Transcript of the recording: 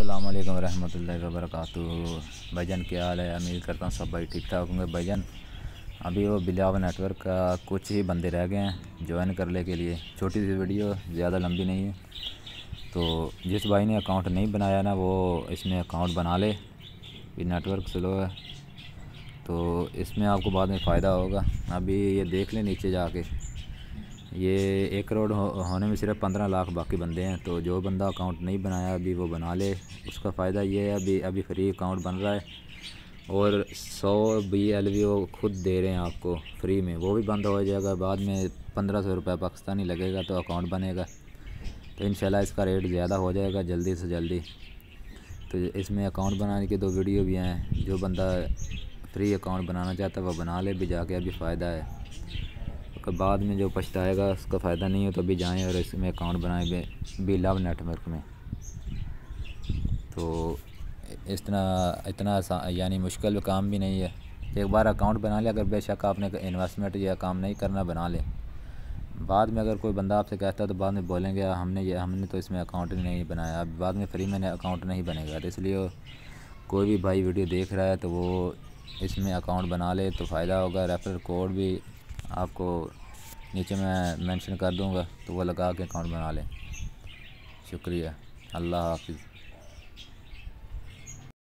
अस्सलाम वालेकुम रहमतुल्लाहि व बरकातुहू क्या हाल है उम्मीद करता हूँ सब भाई ठीक ठाक होंगे भजन अभी वो बिलाव नेटवर्क का कुछ ही बंदे रह गए हैं ज्वाइन करने के लिए छोटी सी वीडियो ज़्यादा लंबी नहीं है तो जिस भाई ने अकाउंट नहीं बनाया ना वो इसमें अकाउंट बना ले ये नेटवर्क स्लो है तो इसमें आपको बाद में फ़ायदा होगा अभी ये देख लें नीचे जाके ये एक करोड़ हो, होने में सिर्फ पंद्रह लाख बाकी बंदे हैं तो जो बंदा अकाउंट नहीं बनाया अभी वो बना ले उसका फ़ायदा ये है अभी अभी फ्री अकाउंट बन रहा है और सौ बी एल वी वो खुद दे रहे हैं आपको फ्री में वो भी बंद हो जाएगा बाद में पंद्रह सौ रुपये पाकिस्तानी लगेगा तो अकाउंट बनेगा तो इन इसका रेट ज़्यादा हो जाएगा जल्दी से जल्दी तो इसमें अकाउंट बनाने के दो वीडियो भी हैं जो बंदा फ्री अकाउंट बनाना चाहता है वह बना ले भी जाके अभी फ़ायदा है कि बाद में जो पछताएगा उसका फ़ायदा नहीं हो तो अभी जाएँ और इसमें अकाउंट बनाए बी लव नेटवर्क में तो इस तरह इतना यानी मुश्किल काम भी नहीं है एक बार अकाउंट बना लें अगर बेशक आपने इन्वेस्टमेंट या काम नहीं करना बना लें बाद में अगर कोई बंदा आपसे कहता है तो बाद में बोलेंगे हाँ, हमने ये हमने तो इसमें अकाउंट नहीं बनाया अब बाद में फ्री में अकाउंट नहीं बनेगा तो इसलिए कोई भी भाई वीडियो देख रहा है तो वो इसमें अकाउंट बना ले तो फ़ायदा होगा रेफर कोड भी आपको नीचे मैं मेंशन कर दूंगा तो वो लगा के अकाउंट बना लें शुक्रिया अल्लाह हाफिज़